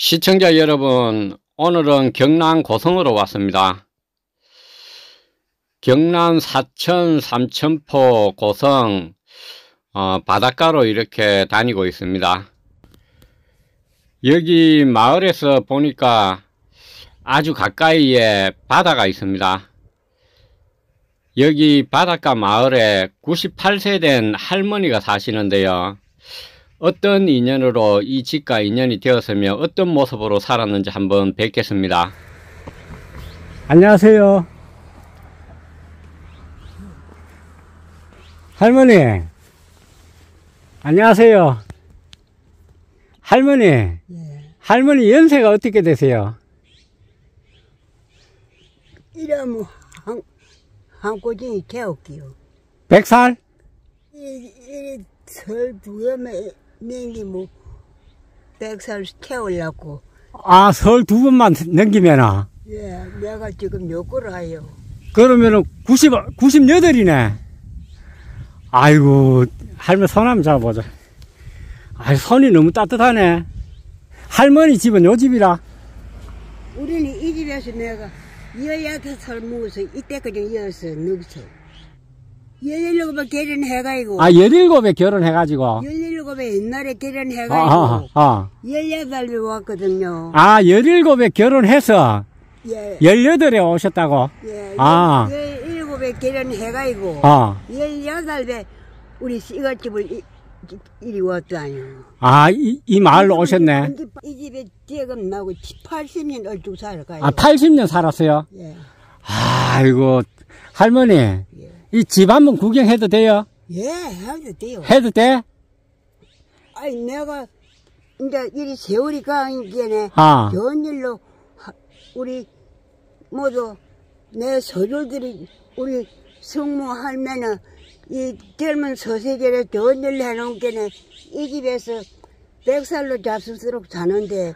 시청자 여러분 오늘은 경남 고성으로 왔습니다. 경남 사천 삼천포 고성 어, 바닷가로 이렇게 다니고 있습니다. 여기 마을에서 보니까 아주 가까이에 바다가 있습니다. 여기 바닷가 마을에 98세 된 할머니가 사시는데요. 어떤 인연으로 이 집과 인연이 되었으며 어떤 모습으로 살았는지 한번 뵙겠습니다. 안녕하세요. 할머니. 안녕하세요. 할머니. 예. 할머니 연세가 어떻게 되세요? 이러면 한, 한 꼬쟁이 개웃기요. 100살? 이, 이, 설두염에 냉기뭐 백살 태우려고. 아, 설 두 번만 넘기면아. 예, 내가 지금 욕거를 해요. 그러면은 90, 98이네. 아이고, 할머니 손 한번 잡아보자. 아이, 손이 너무 따뜻하네. 할머니 집은 요 집이라. 우리는 이 집에서 내가 여야게 설무서 이때까지 이어서 늙었어. 17에 결혼해가지고. 아, 17에 결혼해가지고. 17에 옛날에 결혼해가지고. 아, 아, 아. 18에 아. 왔거든요. 아, 17에 결혼해서. 예. 18에 오셨다고? 예. 아. 17에 결혼해가지고. 아. 18에 우리 시가집을 이리 왔다니요. 아, 이, 이 마을로 이, 오셨네. 이 집에 지금 나고 80년 얼2살 가요. 아, 80년 살았어요? 예. 아이고, 할머니. 이집 한번 구경해도 돼요? 예, 해도 돼요. 해도 돼? 아니, 내가, 이제, 이 세월이 가인게네. 아. 좋은 일로, 우리, 모두, 내서류들이 우리 승무 할매는, 이 젊은 서세계를 좋은 일로 해놓은 게네, 이 집에서 백살로 잡수스럽 사는데.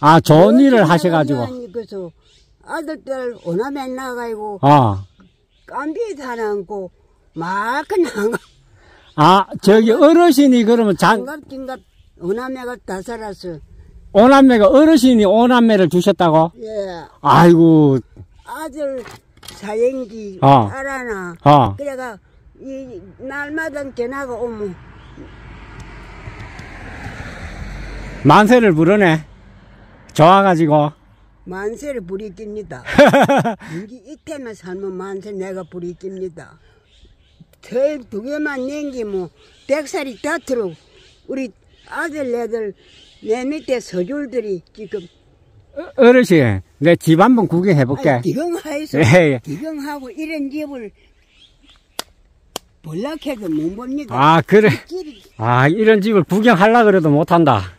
아, 좋은 일을 하셔가지고. 아들 딸, 오나 맨 나가고. 아. 깜비 에 사랑고 막그냥아 저기 어르신이 그러면 장 긴갑 오남매가 다 살았어. 오남매가 어르신이 오남매를 주셨다고? 예. 아이고. 아들 사행기 어. 알아나. 어. 그래가 이 날마다 개나가 오면 만세를 부르네. 좋아가지고. 만세를 부리 낍니다. 여기 이태만 살면 만세 내가 부리 낍니다. 저두 개만 냉기면 백살이 다트로 우리 아들 애들 내 밑에 서줄들이 지금 어르신 내 집 한번 구경해 볼게. 기경하에서 예, 예. 기경하고 이런 집을 볼락해도 못 봅니다. 아 그래. 아 이런 집을 구경하려 그래도 못한다.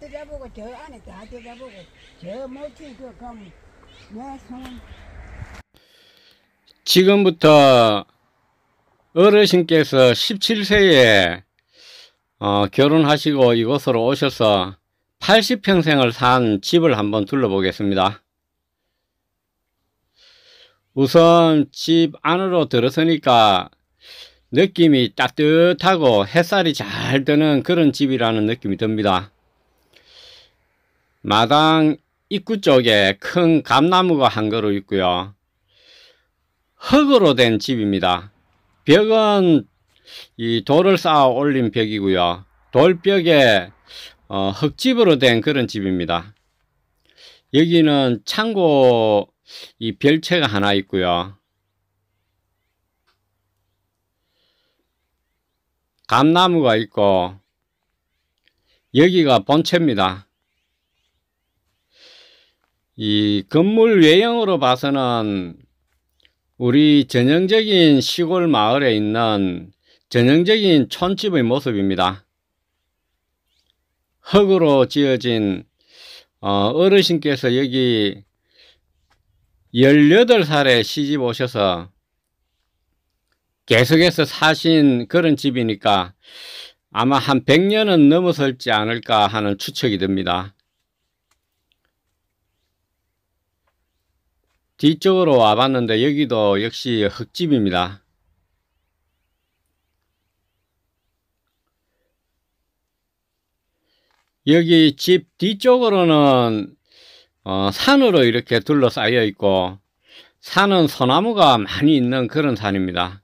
저 들여보고 저 안에 다 들여보고 저 못이 그 가면 내 손은 지금부터 어르신께서 17세에 어, 결혼하시고 이곳으로 오셔서 80평생을 산 집을 한번 둘러보겠습니다. 우선 집 안으로 들어서니까 느낌이 따뜻하고 햇살이 잘 드는 그런 집이라는 느낌이 듭니다. 마당 입구 쪽에 큰 감나무가 한 그루 있고요. 흙으로 된 집입니다. 벽은 이 돌을 쌓아 올린 벽이고요. 돌벽에 어, 흙집으로 된 그런 집입니다. 여기는 창고 이 별채가 하나 있고요. 감나무가 있고 여기가 본체입니다. 이 건물 외형으로 봐서는 우리 전형적인 시골 마을에 있는 전형적인 촌집의 모습입니다. 흙으로 지어진 어, 르신께서 여기 18살에 시집 오셔서 계속해서 사신 그런 집이니까 아마 한 100년은 넘어설지 않을까 하는 추측이 듭니다. 뒤쪽으로 와봤는데 여기도 역시 흙집입니다. 여기 집 뒤쪽으로는 어, 산으로 이렇게 둘러싸여 있고 산은 소나무가 많이 있는 그런 산입니다.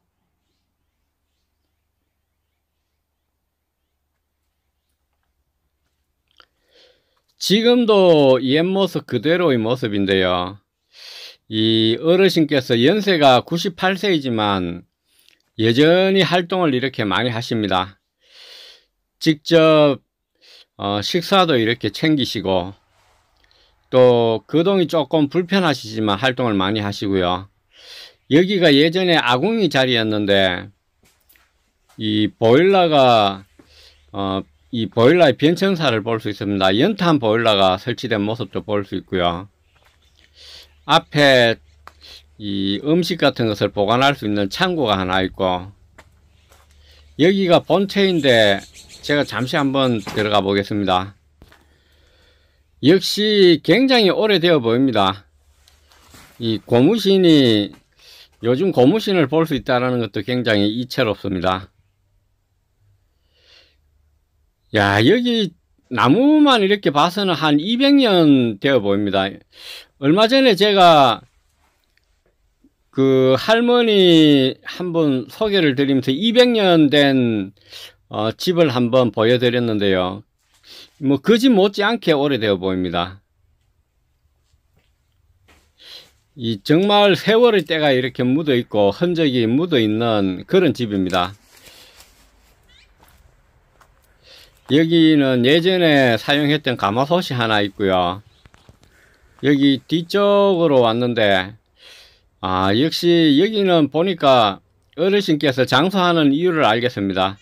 지금도 옛 모습 그대로의 모습인데요. 이 어르신께서 연세가 98세이지만 여전히 활동을 이렇게 많이 하십니다. 직접 어, 식사도 이렇게 챙기시고 또 거동이 조금 불편하시지만 활동을 많이 하시고요. 여기가 예전에 아궁이 자리였는데 이 보일러가 어, 이 보일러의 변천사를 볼 수 있습니다. 연탄 보일러가 설치된 모습도 볼 수 있고요. 앞에 이 음식 같은 것을 보관할 수 있는 창고가 하나 있고 여기가 본체인데 제가 잠시 한번 들어가 보겠습니다. 역시 굉장히 오래되어 보입니다. 이 고무신이 요즘 고무신을 볼 수 있다는 것도 굉장히 이채롭습니다. 야 여기 나무만 이렇게 봐서는 한 200년 되어 보입니다. 얼마 전에 제가 그 할머니 한분 소개를 드리면서 200년 된 어, 집을 한번 보여드렸는데요. 뭐그집 못지않게 오래되어 보입니다. 이 정말 세월의 때가 이렇게 묻어 있고 흔적이 묻어 있는 그런 집입니다. 여기는 예전에 사용했던 가마솥이 하나 있고요. 여기 뒤쪽으로 왔는데 아 역시 여기는 보니까 어르신께서 장수하는 이유를 알겠습니다.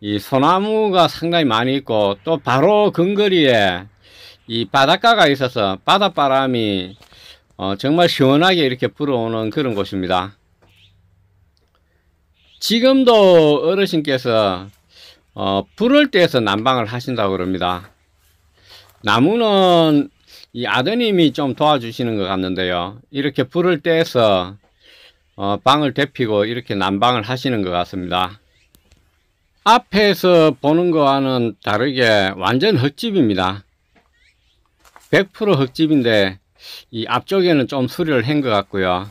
이 소나무가 상당히 많이 있고 또 바로 근거리에 이 바닷가가 있어서 바닷바람이 어, 정말 시원하게 이렇게 불어오는 그런 곳입니다. 지금도 어르신께서 어, 불을 떼서 난방을 하신다고 그럽니다. 나무는 이 아드님이 좀 도와주시는 것 같는데요. 이렇게 불을 떼서 어, 방을 데피고 이렇게 난방을 하시는 것 같습니다. 앞에서 보는 거와는 다르게 완전 흙집입니다. 100% 흙집인데 이 앞쪽에는 좀 수리를 한 것 같고요.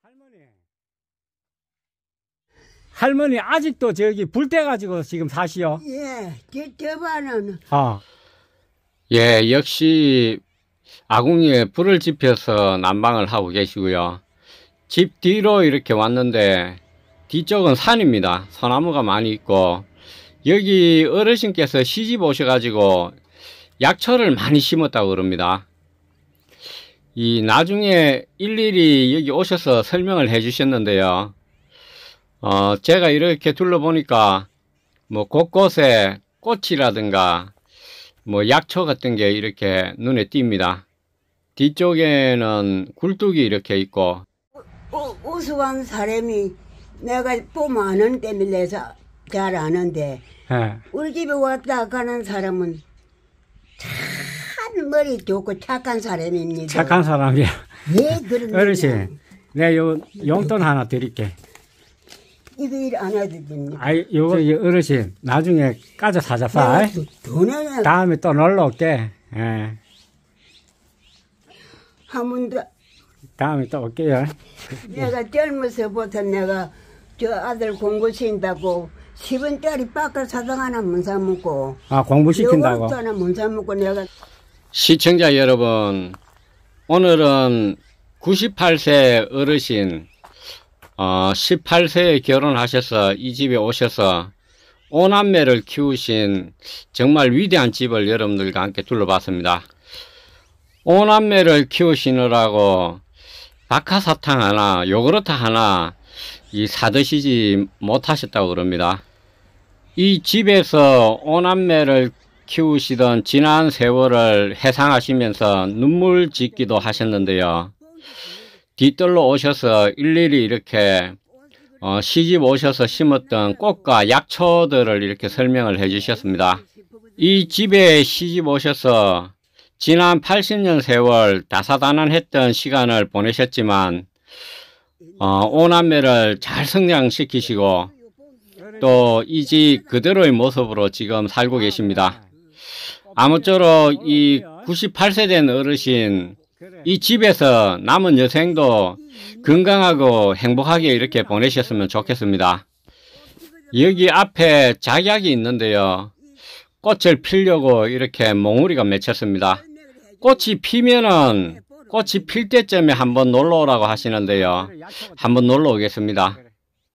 할머니 할머니 아직도 저기 불 떼가지고 지금 사시오? 예, 저, 저반은 아. 예, 역시 아궁이에 불을 지펴서 난방을 하고 계시고요. 집 뒤로 이렇게 왔는데 뒤쪽은 산입니다. 소나무가 많이 있고 여기 어르신께서 시집 오셔가지고 약초를 많이 심었다고 그럽니다. 이 나중에 일일이 여기 오셔서 설명을 해 주셨는데요. 어, 제가 이렇게 둘러보니까 뭐 곳곳에 꽃이라든가 뭐 약초 같은 게 이렇게 눈에 띕니다. 뒤쪽에는 굴뚝이 이렇게 있고 우수한 사람이 내가 뽐 아는 때문에 잘 아는데 네. 우리 집에 왔다 가는 사람은 참 머리 좋고 착한 사람입니다. 착한 사람이야. 예, 그런 어르신, 내가 용돈 하나 드릴게. 이거 일안 해도 됩니다. 아이, 요거, 이 어르신, 나중에 까져 사자, 파. 네, 그 돈에 다음에 또 놀러 올게. 예. 하문도 다음에 또 올게요. 내가 젊어서부터 내가 저 아들 공부 시킨다고 10원짜리 빠을 사당 하나 문 사먹고 아, 공부시킨다고. 하나 못 사먹고 내가 시청자 여러분, 오늘은 98세 어르신 어, 18세에 결혼하셔서 이 집에 오셔서 오남매를 키우신 정말 위대한 집을 여러분들과 함께 둘러봤습니다. 오남매를 키우시느라고 박하사탕 하나, 요구르트 하나 이 사드시지 못하셨다고 그럽니다. 이 집에서 오남매를 키우시던 지난 세월을 회상하시면서 눈물 짓기도 하셨는데요. 뒤뜰로 오셔서 일일이 이렇게 어, 시집 오셔서 심었던 꽃과 약초들을 이렇게 설명을 해 주셨습니다. 이 집에 시집 오셔서 지난 80년 세월 다사다난했던 시간을 보내셨지만 어, 오남매를 잘 성장시키시고 또 이 집 그대로의 모습으로 지금 살고 계십니다. 아무쪼록 이 98세 된 어르신 네. 이 집에서 남은 여생도 건강하고 행복하게 이렇게 보내셨으면 좋겠습니다. 여기 앞에 작약이 있는데요. 꽃을 피려고 이렇게 몽우리가 맺혔습니다. 꽃이 피면은 꽃이 필 때쯤에 한번 놀러 오라고 하시는데요. 한번 놀러 오겠습니다.